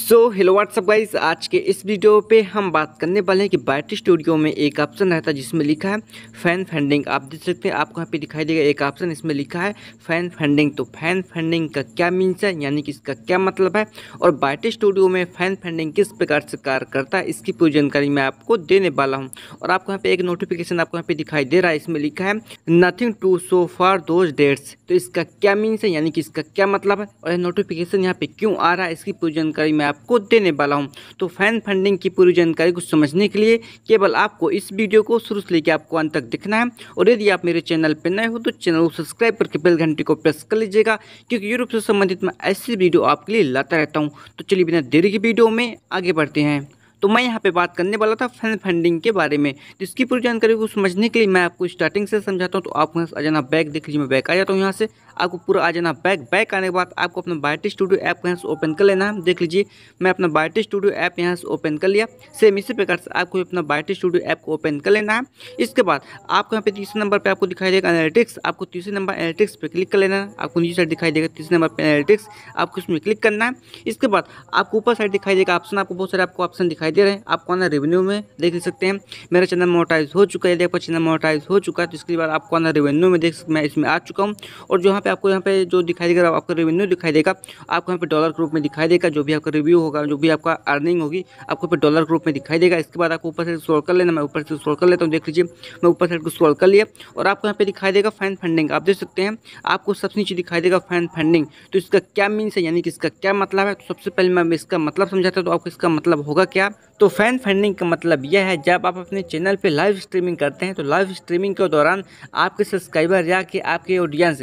so hello what's up guys आज के इस वीडियो पे हम बात करने वाले हैं कि बैटरी स्टूडियो में एक ऑप्शन रहता है जिसमें लिखा है फैन फंडिंग आप देख सकते हैं आपको यहाँ पे दिखाई देगा एक ऑप्शन इसमें लिखा है फैन फंडिंग तो फैन फंडिंग का क्या मीन्स है यानी कि इसका क्या मतलब है और बैटरी स्टूडियो में फैन फंडिंग किस प्रकार से कार्य करता है इसकी पूरी जानकारी मैं आपको देने वाला हूँ और आपको यहाँ पे एक नोटिफिकेशन आपको यहाँ पे दिखाई दे रहा है इसमें लिखा है nothing to show for those dates तो इसका क्या मीन्स है यानी कि इसका क्या मतलब है और नोटिफिकेशन यहाँ पे क्यों आ रहा है इसकी पूरी जानकारी मैं आपको देने वाला हूँ तो फैन फंडिंग की पूरी जानकारी को समझने के लिए केवल आपको इस वीडियो को शुरू से लेकर आपको अंत तक देखना है और यदि आप मेरे चैनल पर नए हो तो चैनल को सब्सक्राइब करके बेल घंटे को प्रेस कर लीजिएगा क्योंकि यूरोप से संबंधित मैं ऐसी वीडियो आपके लिए लाता रहता हूँ तो चलिए बिना देरी की वीडियो में आगे बढ़ते हैं तो मैं यहाँ पे बात करने वाला था फैन फंडिंग के बारे में तो इसकी पूरी जानकारी को समझने के लिए मैं आपको स्टार्टिंग से समझाता हूँ तो आप यहाँ से आ जाना बैक देख लीजिए मैं बैक आ जाता हूँ यहाँ से आपको पूरा आ जाना बैक बैक आने के बाद आपको अपना बायोटी स्टूडियो ऐप यहाँ से ओपन कर लेना है देख लीजिए मैं अपना बायोटी स्टूडियो ऐप यहाँ से ओपन कर लिया सेम इसी प्रकार से आपको अपना बायोटी स्टूडियो ऐप को ओपन कर लेना है इसके बाद आपको यहाँ पे तीसरे नंबर पर आपको दिखाई देगा एनालिटिक्स आपको तीसरे नंबर एनालिटिक्स पर क्लिक कर लेना है आपको नीचे साइड दिखाई देगा तीसरे नंबर पर एनालिटिक्स आपको इसमें क्लिक करना है इसके बाद आपको ऊपर साइड दिखाई देगा ऑप्शन आपको बहुत सारे आपको ऑप्शन दिखाई दे रहे हैं आप कॉर्नर रेवेन्यू में देख सकते हैं मेरा चैनल मोटाइज हो चुका है यदि चैनल मोटाइज हो चुका है तो इसके बाद आप कॉर्नर रेवेन्यू में देख सकते मैं इसमें आ चुका हूँ और जो यहाँ पे आपको यहाँ पे जो दिखाई देगा आपका रेवेन्यू दिखाई देगा आपको यहाँ पे डॉलर के रूप में दिखाई देगा जो भी आपका रिव्यू होगा जो भी आपका अर्निंग होगी आपको पे डॉलर के रूप में दिखाई देगा इसके बाद आपको ऊपर से सोल्व कर लेना मैं ऊपर से सोल्व कर लेता हूँ देख लीजिए मैं ऊपर साइड को स्क्रॉल कर लिया और आपको यहाँ पे दिखाई देगा फैन फंडिंग आप देख सकते हैं आपको सबसे नीचे दिखाई देगा फैन फंडिंग तो इसका क्या मीन्स है यानी कि इसका क्या मतलब है तो सबसे पहले मैं इसका मतलब समझाता हूँ तो आपको इसका मतलब होगा क्या तो फैन फंडिंग का मतलब यह है जब आप अपने चैनल पे लाइव स्ट्रीमिंग करते हैं तो लाइव स्ट्रीमिंग के दौरान आपके सब्सक्राइबर या कि आपके ऑडियंस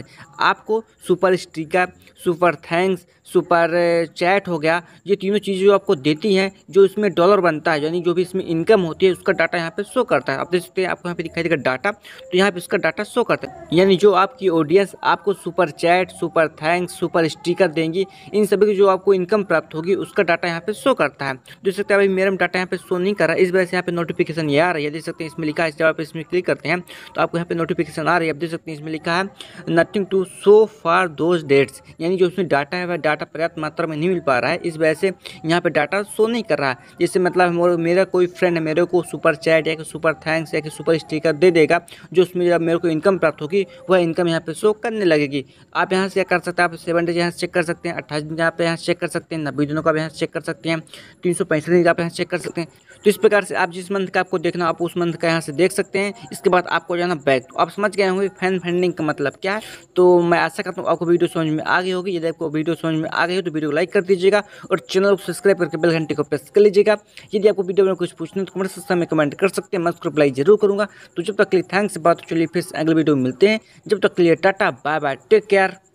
आपको super sticker super thanks super chat हो गया ये तीनों चीज़ें जो आपको देती हैं जो इसमें डॉलर बनता है यानी जो भी इसमें इनकम होती है उसका डाटा यहाँ पे शो करता है आप देख सकते हैं आपको यहाँ पे दिखाई देगा डाटा तो यहाँ पे इसका डाटा शो करता है यानी जो आपकी ऑडियंस आपको super chat super thanks super sticker देंगी इन सभी की जो आपको इनकम प्राप्त होगी उसका डाटा यहाँ पर शो करता है देख सकते हैं अभी मेरा डाटा यहाँ पर शो नहीं कर रहा इस वजह से यहाँ पर नोटिफिकेशन ये आ रही है देख सकते हैं इसमें लिखा है जब आप इसमें क्लिक करते हैं तो आपको यहाँ पर नोटिफिकेशन आ रही है आप देख सकते हैं इसमें लिखा है nothing to show for those dates यानी जो उसमें डाटा है वह डाटा डाटा पर्याप्त मात्रा में नहीं मिल पा रहा है इस वजह से यहाँ पर डाटा शो नहीं कर रहा है जैसे मतलब मेरा कोई फ्रेंड है मेरे को सुपर चैट या सुपर थैंक्स या सुपर स्टिकर दे देगा जो उसमें जब मेरे को इनकम प्राप्त होगी वह इनकम यहाँ पर शो करने लगेगी आप यहाँ से कर सकते हैं आप सेवन डेज यहाँ चेक कर सकते हैं अट्ठाईस दिन आप यहाँ चेक कर सकते हैं नब्बे दिनों का यहाँ चेक कर सकते हैं तीन सौ पैंसठ दिन आप यहाँ चेक कर सकते हैं तो इस प्रकार से आप जिस मंथ का आपको देखना आप उस मंथ का यहाँ से देख सकते हैं इसके बाद आपको जाना बैक तो आप समझ गए होंगे फैन फंडिंग का मतलब क्या है तो मैं आशा करता हूँ आपको वीडियो समझ में आ गई होगी यदि आपको वीडियो समझ में में आ गए हो तो वीडियो को लाइक कर दीजिएगा और चैनल को सब्सक्राइब करके बेल घंटे को प्रेस कर लीजिएगा यदि आपको वीडियो में कुछ पूछना तो कमेंट सेक्शन में कमेंट कर सकते हैं मैं उसको रिप्लाई जरूर करूँगा तो जब तक के लिए थैंक्स बात चलिए फिर अगले वीडियो में मिलते हैं जब तक के लिए tata bye bye take care